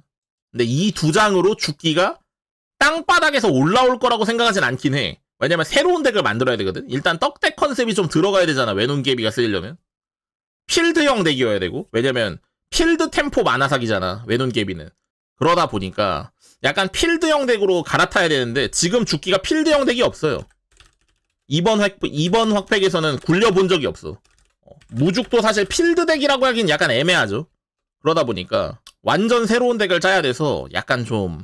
근데 이 두 장으로 죽기가 땅바닥에서 올라올 거라고 생각하진 않긴 해. 왜냐면 새로운 덱을 만들어야 되거든. 일단 떡덱 컨셉이 좀 들어가야 되잖아. 외눈개비가 쓰이려면. 필드형 덱이어야 되고. 왜냐면 필드 템포 만화사기잖아 외눈개비는. 그러다 보니까 약간 필드형 덱으로 갈아타야 되는데 지금 죽기가 필드형 덱이 없어요. 이번 확, 이번 확팩에서는 굴려본 적이 없어. 어, 무죽도 사실 필드 덱이라고 하긴 약간 애매하죠. 그러다 보니까 완전 새로운 덱을 짜야 돼서 약간 좀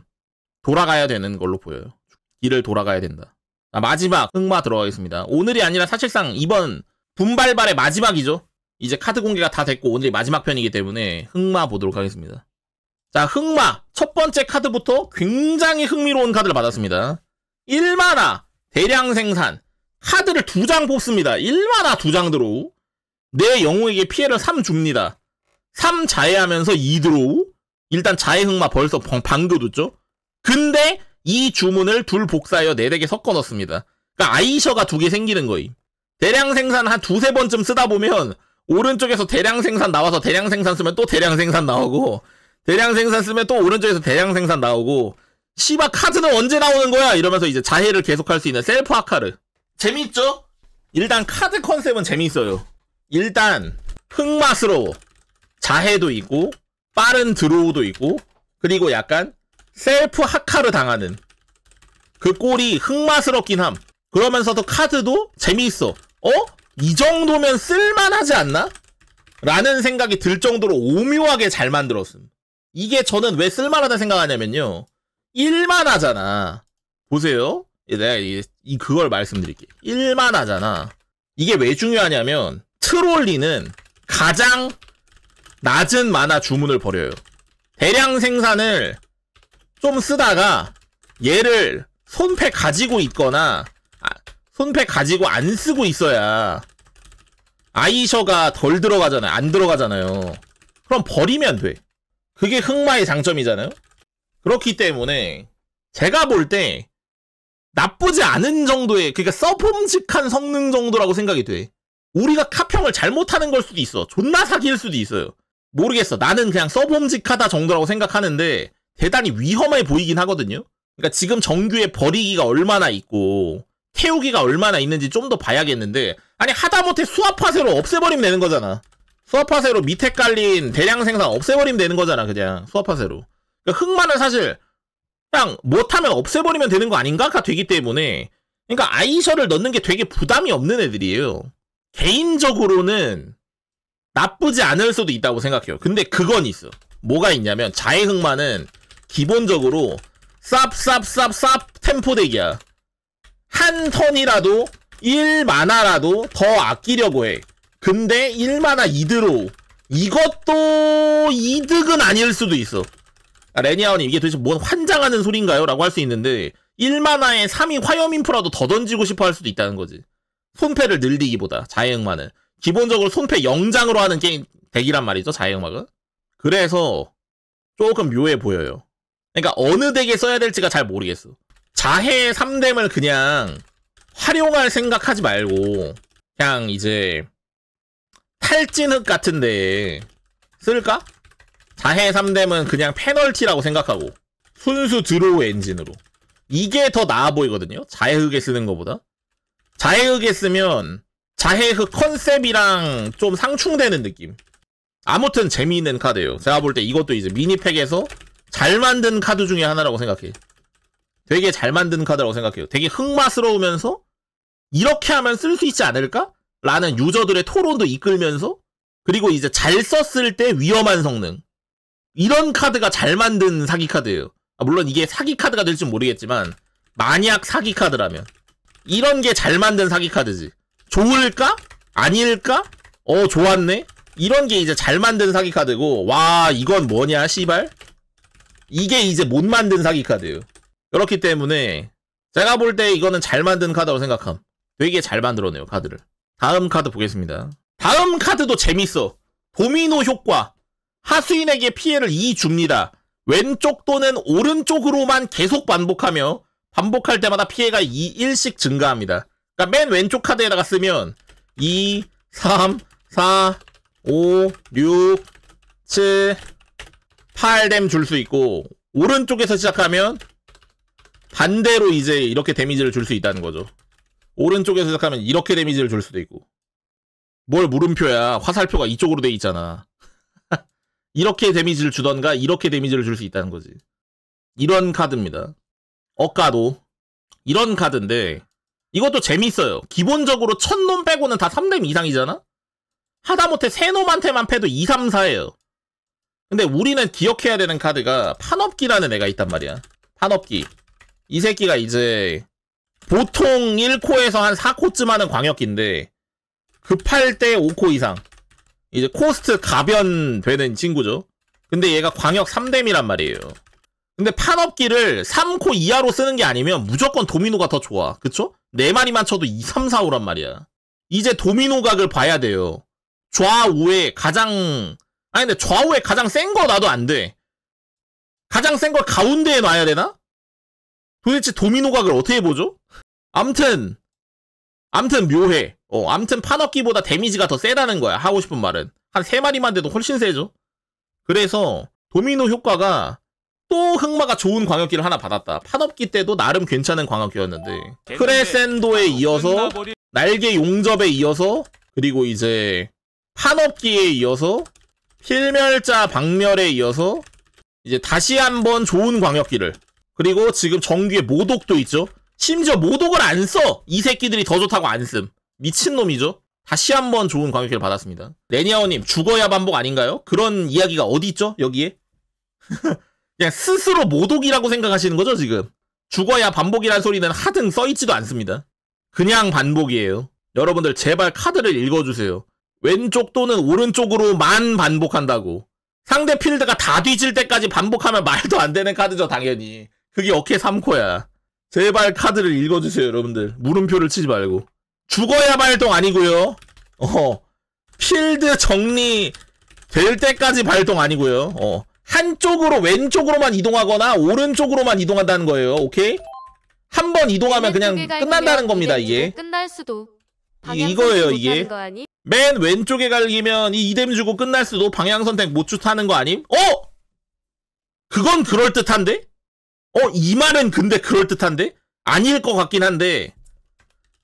돌아가야 되는 걸로 보여요. 길을 돌아가야 된다. 아, 마지막 흑마 들어가겠습니다. 오늘이 아니라 사실상 이번 분발발의 마지막이죠. 이제 카드 공개가 다 됐고 오늘이 마지막 편이기 때문에 흑마 보도록 하겠습니다. 자, 흑마 첫 번째 카드부터 굉장히 흥미로운 카드를 받았습니다. 1만화 대량 생산 카드를 두 장 뽑습니다. 1만화두 장 들어오 내 영웅에게 피해를 3 줍니다. 3 자해하면서 2 드로우 일단 자해 흑마 벌써 방교뒀죠 근데 이 주문을 둘 복사하여 4덱에 섞어 넣습니다 그러니까 아이셔가 두 개 생기는 거임 대량 생산 한 두세 번쯤 쓰다 보면 오른쪽에서 대량 생산 나와서 대량 생산 쓰면 또 대량 생산 나오고 대량 생산 쓰면 또 오른쪽에서 대량 생산 나오고 시바 카드는 언제 나오는 거야 이러면서 이제 자해를 계속할 수 있는 셀프 아카르 재밌죠? 일단 카드 컨셉은 재밌어요 일단 흑마스러워 자해도 있고 빠른 드로우도 있고 그리고 약간 셀프 하카를 당하는 그 꼴이 흑마스럽긴 함 그러면서도 카드도 재미있어 어? 이 정도면 쓸만하지 않나? 라는 생각이 들 정도로 오묘하게 잘 만들었음 이게 저는 왜 쓸만하다 생각하냐면요 일만 하잖아 보세요 예, 내가 이, 이 그걸 말씀드릴게 일만 하잖아 이게 왜 중요하냐면 트롤리는 가장 낮은 만화 주문을 버려요 대량 생산을 좀 쓰다가 얘를 손패 가지고 있거나 아, 손패 가지고 안 쓰고 있어야 아이셔가 덜 들어가잖아요. 안 들어가잖아요. 그럼 버리면 돼. 그게 흑마의 장점이잖아요. 그렇기 때문에 제가 볼 때 나쁘지 않은 정도의 그러니까 서품직한 성능 정도라고 생각이 돼. 우리가 카평을 잘못하는 걸 수도 있어. 존나 사기일 수도 있어요. 모르겠어. 나는 그냥 써봄직하다 정도라고 생각하는데 대단히 위험해 보이긴 하거든요. 그러니까 지금 정규에 버리기가 얼마나 있고 태우기가 얼마나 있는지 좀 더 봐야겠는데 아니 하다못해 수압화세로 없애버리면 되는 거잖아. 수압화세로 밑에 깔린 대량 생산 없애버리면 되는 거잖아 그냥 수압화세로. 그러니까 흑마는 사실 그냥 못하면 없애버리면 되는 거 아닌가가 되기 때문에 그러니까 아이셔를 넣는 게 되게 부담이 없는 애들이에요. 개인적으로는 나쁘지 않을 수도 있다고 생각해요. 근데 그건 있어. 뭐가 있냐면 자해 흑마는 기본적으로 쌉쌉쌉쌉 템포 대기야. 한 턴이라도 1만화라도 더 아끼려고 해. 근데 1만화 이드로 이것도 이득은 아닐 수도 있어. 아, 레니아원님 이게 도대체 뭔 환장하는 소린가요? 라고 할 수 있는데 1만화에 3위 화염 인프라도 더 던지고 싶어 할 수도 있다는 거지. 손패를 늘리기보다 자해흑마는. 기본적으로 손패 영장으로 하는 게임 덱이란 말이죠 자해음악은 그래서 조금 묘해 보여요 그러니까 어느 덱에 써야 될지가 잘 모르겠어 자해 3댐을 그냥 활용할 생각하지 말고 그냥 이제 탈진흙 같은데 쓸까? 자해 3댐은 그냥 페널티라고 생각하고 순수 드로우 엔진으로 이게 더 나아 보이거든요 자해흙에 쓰는 것보다 자해흙에 쓰면 자해흑 컨셉이랑 좀 상충되는 느낌. 아무튼 재미있는 카드예요. 제가 볼 때 이것도 이제 미니팩에서 잘 만든 카드 중에 하나라고 생각해. 되게 잘 만든 카드라고 생각해요. 되게 흑마스러우면서 이렇게 하면 쓸 수 있지 않을까? 라는 유저들의 토론도 이끌면서 그리고 이제 잘 썼을 때 위험한 성능. 이런 카드가 잘 만든 사기 카드예요. 아, 물론 이게 사기 카드가 될지 모르겠지만 만약 사기 카드라면 이런 게 잘 만든 사기 카드지. 좋을까? 아닐까? 어 좋았네? 이런 게 이제 잘 만든 사기 카드고 와 이건 뭐냐 씨발 이게 이제 못 만든 사기 카드예요 그렇기 때문에 제가 볼 때 이거는 잘 만든 카드라고 생각함 되게 잘 만들어내요 카드를 다음 카드 보겠습니다 다음 카드도 재밌어 도미노 효과 하수인에게 피해를 2 줍니다 왼쪽 또는 오른쪽으로만 계속 반복하며 반복할 때마다 피해가 2 1씩 증가합니다 그러니까 맨 왼쪽 카드에다가 쓰면 2, 3, 4, 5, 6, 7, 8댐 줄수 있고 오른쪽에서 시작하면 반대로 이제 이렇게 데미지를 줄 수 있다는 거죠. 오른쪽에서 시작하면 이렇게 데미지를 줄 수도 있고 뭘 물음표야 화살표가 이쪽으로 돼 있잖아 <laughs> 이렇게 데미지를 주던가 이렇게 데미지를 줄 수 있다는 거지 이런 카드입니다 어까도 이런 카드인데 이것도 재밌어요. 기본적으로 천놈 빼고는 다 3뎀 이상이잖아? 하다못해 세놈한테만 패도 2, 3, 4예요. 근데 우리는 기억해야 되는 카드가 판업기라는 애가 있단 말이야. 판업기. 이 새끼가 이제 보통 1코에서 한 4코쯤 하는 광역기인데 급할 때 5코 이상. 이제 코스트 가변 되는 친구죠. 근데 얘가 광역 3뎀이란 말이에요. 근데 판업기를 3코 이하로 쓰는 게 아니면 무조건 도미노가 더 좋아. 그쵸? 네 마리만 쳐도 2, 3, 4, 5란 말이야. 이제 도미노 각을 봐야 돼요. 좌우에 가장 아니 근데 좌우에 가장 센 거 나도 안 돼. 가장 센 걸 가운데에 놔야 되나? 도대체 도미노 각을 어떻게 보죠? 암튼 암튼 묘해. 어, 암튼 파넣기보다 데미지가 더 세다는 거야. 하고 싶은 말은 한 세 마리만 돼도 훨씬 세죠. 그래서 도미노 효과가 또 흑마가 좋은 광역기를 하나 받았다. 판업기 때도 나름 괜찮은 광역기였는데 크레센도에 아, 이어서 날개 용접에 이어서 그리고 이제 판업기에 이어서 필멸자 박멸에 이어서 이제 다시 한번 좋은 광역기를 그리고 지금 정규의 모독도 있죠. 심지어 모독을 안 써! 이 새끼들이 더 좋다고 안 씀. 미친놈이죠. 다시 한번 좋은 광역기를 받았습니다. 레니아오님, 죽어야 반복 아닌가요? 그런 이야기가 어디 있죠? 여기에? <laughs> 그냥 예, 스스로 모독이라고 생각하시는 거죠, 지금? 죽어야 반복이라는 소리는 하등 써있지도 않습니다. 그냥 반복이에요. 여러분들 제발 카드를 읽어주세요. 왼쪽 또는 오른쪽으로만 반복한다고. 상대 필드가 다 뒤질 때까지 반복하면 말도 안 되는 카드죠, 당연히. 그게 어케 3코야. 제발 카드를 읽어주세요, 여러분들. 물음표를 치지 말고. 죽어야 발동 아니고요. 어. 필드 정리 될 때까지 발동 아니고요. 어. 한쪽으로 왼쪽으로만 이동하거나 오른쪽으로만 이동한다는 거예요. 오케이? 한 번 이동하면 그냥 끝난다는 겁니다. 이게. 끝날 수도. 이거예요 이게. 맨 왼쪽에 갈리면이 이뎀 주고 끝날 수도 방향 선택 못 주타는 거 아님? 어? 그건 그럴듯한데? 어? 이 말은 근데 그럴듯한데? 아닐 것 같긴 한데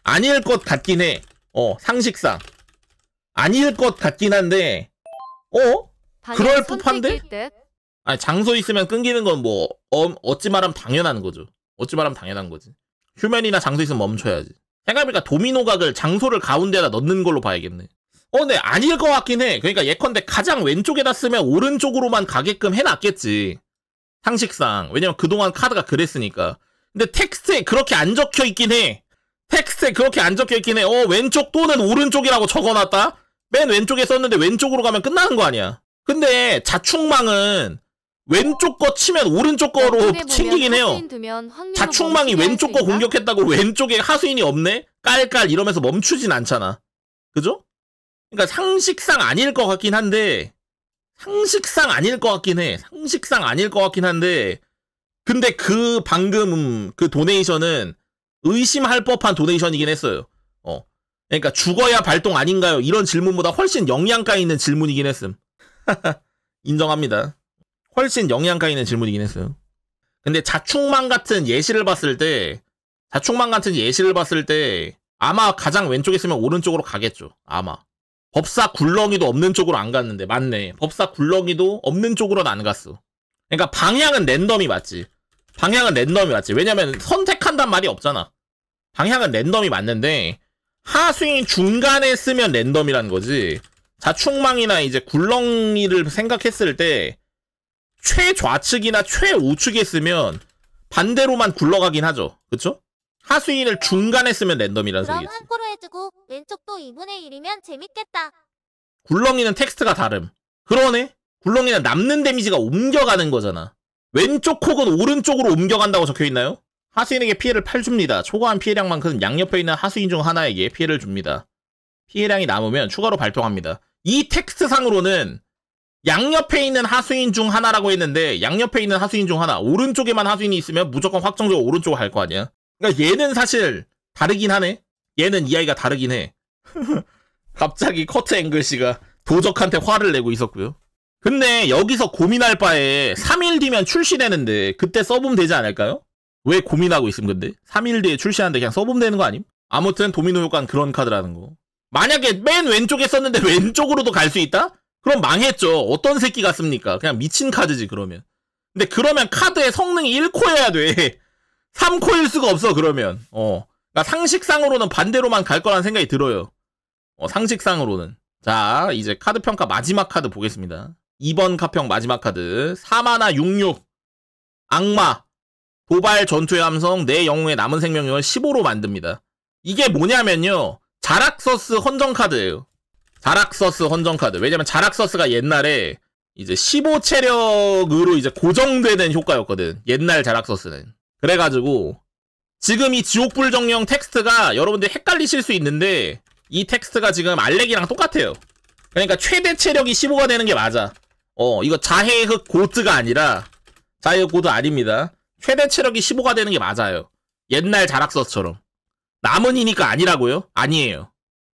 아닐 것 같긴 해. 어, 상식상. 아닐 것 같긴 한데 어? 그럴 법한데? 듯. 아니 장소 있으면 끊기는 건 뭐 어찌 말하면 당연한 거죠. 어찌 말하면 당연한 거지. 휴면이나 장소 있으면 멈춰야지. 생각해보니까 도미노각을 장소를 가운데다 넣는 걸로 봐야겠네. 어, 네, 아닐 것 같긴 해. 그러니까 예컨대 가장 왼쪽에다 쓰면 오른쪽으로만 가게끔 해놨겠지. 상식상. 왜냐면 그동안 카드가 그랬으니까. 근데 텍스트에 그렇게 안 적혀 있긴 해. 텍스트에 그렇게 안 적혀 있긴 해. 어, 왼쪽 또는 오른쪽이라고 적어놨다? 맨 왼쪽에 썼는데 왼쪽으로 가면 끝나는 거 아니야. 근데 자충망은 왼쪽 거 치면 오른쪽 거로 챙기긴 해요. 자충망이 왼쪽 거 공격했다고 왼쪽에 하수인이 없네? 깔깔 이러면서 멈추진 않잖아. 그죠? 그러니까 상식상 아닐 것 같긴 한데 상식상 아닐 것 같긴 해. 상식상 아닐 것 같긴 한데 근데 그 방금 그 도네이션은 의심할 법한 도네이션이긴 했어요. 어. 그러니까 죽어야 발동 아닌가요? 이런 질문보다 훨씬 영양가 있는 질문이긴 했음. <laughs> 인정합니다. 훨씬 영향가 있는 질문이긴 했어요. 근데 자충망 같은 예시를 봤을 때 자충망 같은 예시를 봤을 때 아마 가장 왼쪽에 있으면 오른쪽으로 가겠죠. 아마. 법사 굴렁이도 없는 쪽으로 안 갔는데 맞네. 법사 굴렁이도 없는 쪽으로는 안 갔어. 그러니까 방향은 랜덤이 맞지. 방향은 랜덤이 맞지. 왜냐면 선택한단 말이 없잖아. 방향은 랜덤이 맞는데 하수인 중간에 쓰면 랜덤이란 거지. 자충망이나 이제 굴렁이를 생각했을 때 최좌측이나 최우측에 쓰면 반대로만 굴러가긴 하죠. 그쵸? 하수인을 중간에 쓰면 랜덤이라는 소리겠지. 한코로 해주고 왼쪽도 2분의 1이면 재밌겠다. 굴렁이는 텍스트가 다름. 그러네? 굴렁이는 남는 데미지가 옮겨가는 거잖아. 왼쪽 혹은 오른쪽으로 옮겨간다고 적혀있나요? 하수인에게 피해를 8줍니다. 초과한 피해량만큼 양옆에 있는 하수인 중 하나에게 피해를 줍니다. 피해량이 남으면 추가로 발동합니다. 이 텍스트상으로는 양옆에 있는 하수인 중 하나라고 했는데 양옆에 있는 하수인 중 하나 오른쪽에만 하수인이 있으면 무조건 확정적으로 오른쪽으로 갈 거 아니야 그러니까 얘는 사실 다르긴 하네 얘는 이 아이가 다르긴 해 <laughs> 갑자기 커트 앵글씨가 도적한테 화를 내고 있었고요 근데 여기서 고민할 바에 3일 뒤면 출시되는데 그때 써보면 되지 않을까요? 왜 고민하고 있음 근데? 3일 뒤에 출시하는데 그냥 써보면 되는 거 아님? 아무튼 도미노 효과는 그런 카드라는 거 만약에 맨 왼쪽에 썼는데 왼쪽으로도 갈 수 있다? 그럼 망했죠. 어떤 새끼 같습니까? 그냥 미친 카드지 그러면. 근데 그러면 카드의 성능이 1코여야 돼. 3코일 <laughs> 수가 없어 그러면. 어. 그러니까 상식상으로는 반대로만 갈 거란 생각이 들어요. 어, 상식상으로는. 자, 이제 카드 평가 마지막 카드 보겠습니다. 2번 카평 마지막 카드. 4만화 66. 악마. 도발 전투의 함성 내 영웅의 남은 생명력을 15로 만듭니다. 이게 뭐냐면요. 자락서스 헌정 카드예요. 자락서스 헌정카드. 왜냐면 자락서스가 옛날에 이제 15체력으로 이제 고정되는 효과였거든. 옛날 자락서스는. 그래가지고 지금 이 지옥불 정령 텍스트가 여러분들 헷갈리실 수 있는데 이 텍스트가 지금 알렉이랑 똑같아요. 그러니까 최대 체력이 15가 되는 게 맞아. 어, 이거 자해의 흑 고트가 아니라 자해의 고트 아닙니다. 최대 체력이 15가 되는 게 맞아요. 옛날 자락서스처럼. 남은이니까 아니라고요? 아니에요.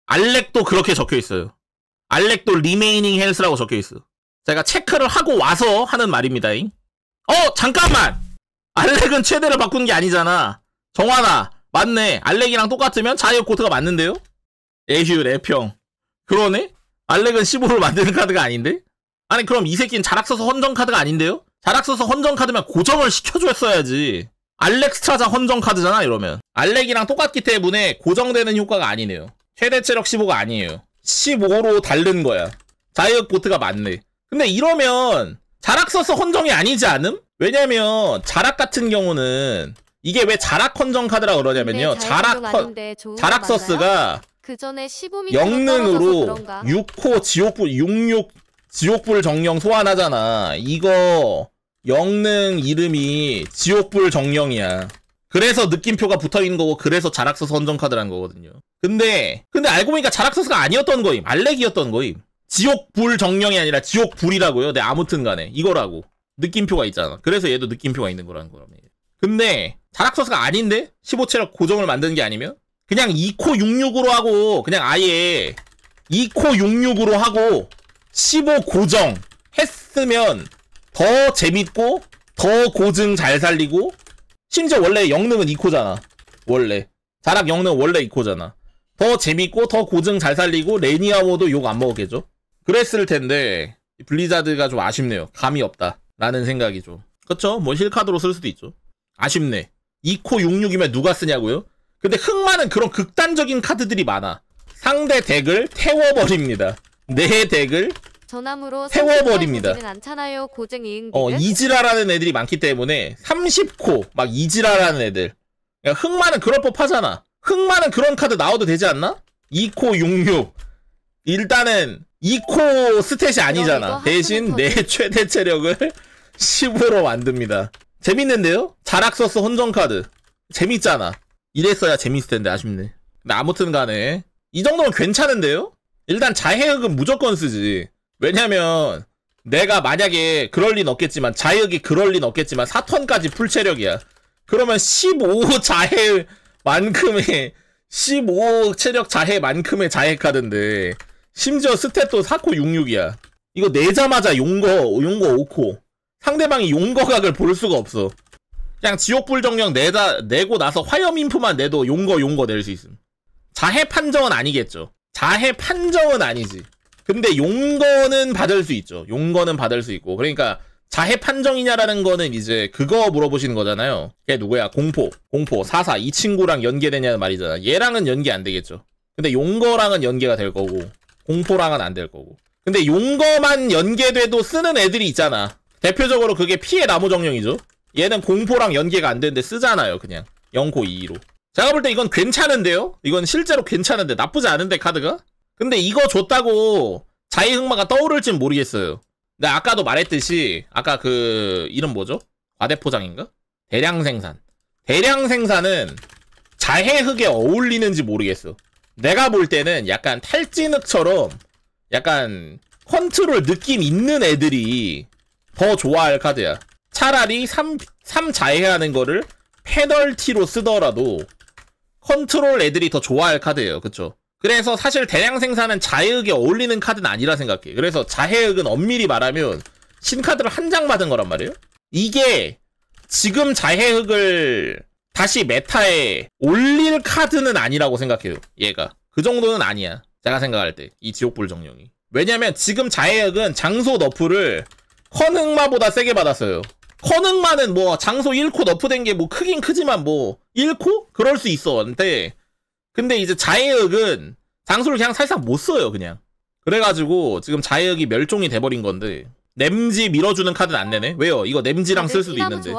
알렉도 그렇게 적혀 있어요. 알렉도 리메이닝 헬스라고 적혀 있어. 제가 체크를 하고 와서 하는 말입니다. 잉 어, 잠깐만. 알렉은 최대를 바꾼게 아니잖아. 정환아, 맞네. 알렉이랑 똑같으면 자이어 코트가 맞는데요? 에휴, 레평. 그러네? 알렉은 15를 만드는 카드가 아닌데? 아니, 그럼 이 새끼는 자락 써서 헌정 카드가 아닌데요? 자락 써서 헌정 카드면 고정을 시켜줬어야지. 알렉 스트라자 헌정 카드잖아, 이러면. 알렉이랑 똑같기 때문에 고정되는 효과가 아니네요. 최대 체력 15가 아니에요 15로 다른 거야 자이언 보트가 맞네 근데 이러면 자락 써서 헌정이 아니지 않음? 왜냐면 자락 같은 경우는 이게 왜 자락 헌정 카드라 그러냐면요 네, 자락 헌, 자락 서스가 그 영능으로 6호 지옥불 66 지옥불 정령 소환하잖아 이거 영능 이름이 지옥불 정령이야 그래서 느낌표가 붙어있는 거고 그래서 자락서 스 선정 카드란 거거든요 근데 근데 알고 보니까 자락서스가 아니었던 거임 알렉이었던 거임 지옥불 정령이 아니라 지옥불이라고요 근 네, 아무튼 간에 이거라고 느낌표가 있잖아 그래서 얘도 느낌표가 있는 거라는 거라며 근데 자락서스가 아닌데 15체력 고정을 만드는 게 아니면 그냥 2코 66으로 하고 그냥 아예 2코 66으로 하고 15 고정 했으면 더 재밌고 더 고증 잘 살리고 심지어 원래 영능은 2코잖아 원래 자락 영능 원래 2코잖아 더 재밌고 더 고증 잘 살리고 레니아워도 욕 안 먹었겠죠? 그랬을 텐데 블리자드가 좀 아쉽네요. 감이 없다 라는 생각이 죠 그쵸? 뭐 힐카드로 쓸 수도 있죠. 아쉽네. 2코 66이면 누가 쓰냐고요? 근데 흑마는 그런 극단적인 카드들이 많아. 상대 덱을 태워버립니다. 내 덱을 전함으로 태워버립니다. 않잖아요, 고증 이 어, 이즈라라는 애들이 많기 때문에 30코 막이즈라라는 애들. 그러니까 흑마는 그럴 법하잖아. 흑 많은 그런 카드 나와도 되지 않나? 2코 66 일단은 2코 스탯이 아니잖아 대신 내 <laughs> 최대 체력을 10으로 <laughs> 만듭니다 재밌는데요? 자락서스 혼정카드 재밌잖아 이랬어야 재밌을 텐데 아쉽네 근데 아무튼 간에 이 정도면 괜찮은데요? 일단 자해흑은 무조건 쓰지 왜냐면 내가 만약에 그럴 린 없겠지만 자해흑이 그럴 린 없겠지만 4턴까지 풀체력이야 그러면 15 <laughs> 자해 만큼의 15 체력 자해 만큼의 자해 카드인데 심지어 스탯도 4코 66이야 이거 내자마자 용거 용거 5코 상대방이 용거각을 볼 수가 없어 그냥 지옥불정령 내다 내고 나서 화염 인프만 내도 용거 용거 낼 수 있음 자해 판정은 아니겠죠 자해 판정은 아니지 근데 용거는 받을 수 있죠 용거는 받을 수 있고 그러니까 자해 판정이냐라는 거는 이제 그거 물어보시는 거잖아요. 걔 누구야? 공포. 공포. 사사. 이 친구랑 연계되냐는 말이잖아. 얘랑은 연계 안 되겠죠. 근데 용거랑은 연계가 될 거고 공포랑은 안 될 거고. 근데 용거만 연계돼도 쓰는 애들이 있잖아. 대표적으로 그게 피해 나무 정령이죠. 얘는 공포랑 연계가 안 되는데 쓰잖아요. 그냥. 영코 2로 제가 볼 때 이건 괜찮은데요? 이건 실제로 괜찮은데 나쁘지 않은데 카드가? 근데 이거 줬다고 자의 흑마가 떠오를진 모르겠어요. 나 아까도 말했듯이 아까 그 이름 뭐죠? 과대포장인가? 대량 생산. 대량 생산은 자해 흙에 어울리는지 모르겠어. 내가 볼 때는 약간 탈진흙처럼 약간 컨트롤 느낌 있는 애들이 더 좋아할 카드야. 차라리 3, 3 자해하는 거를 페널티로 쓰더라도 컨트롤 애들이 더 좋아할 카드예요. 그쵸? 그래서 사실 대량 생산은 자해액에 어울리는 카드는 아니라 생각해. 그래서 자해액은 엄밀히 말하면 신카드를 한 장 받은 거란 말이에요. 이게 지금 자해액을 다시 메타에 올릴 카드는 아니라고 생각해요. 얘가. 그 정도는 아니야. 제가 생각할 때. 이 지옥불 정령이. 왜냐면 지금 자해액은 장소 너프를 커능마보다 세게 받았어요. 커능마는 뭐 장소 1코 너프된 게 뭐 크긴 크지만 뭐 1코? 그럴 수 있어. 근데 근데 이제 자해역은 장소를 그냥 살실상못 써요, 그냥. 그래가지고 지금 자해역이 멸종이 돼버린 건데 냄지 밀어주는 카드는 안 내네? 왜요? 이거 냄지랑 쓸 수도 있는데.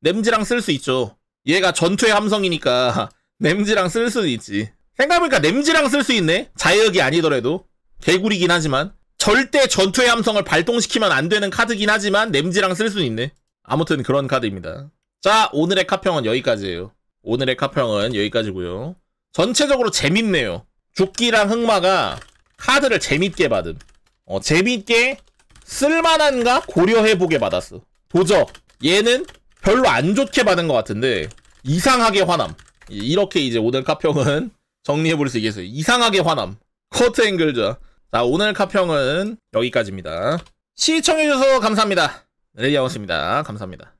냄지랑 쓸 수 있죠. 얘가 전투의 함성이니까 <laughs> 냄지랑 쓸 수는 있지. 생각해보니까 냄지랑 쓸 수 있네? 자해역이 아니더라도. 개구리긴 하지만. 절대 전투의 함성을 발동시키면 안 되는 카드긴 하지만 냄지랑 쓸 수는 있네. 아무튼 그런 카드입니다. 자, 오늘의 카평은 여기까지예요. 오늘의 카평은 여기까지고요. 전체적으로 재밌네요. 죽기랑 흑마가 카드를 재밌게 받음. 어, 재밌게 쓸만한가 고려해보게 받았어. 도적. 얘는 별로 안 좋게 받은 것 같은데 이상하게 화남. 이렇게 이제 오늘 카평은 <laughs> 정리해버릴수 있겠어요. 이상하게 화남. 커트 앵글자. 자, 오늘 카평은 여기까지입니다. 시청해주셔서 감사합니다. 레디아웃입니다. 감사합니다.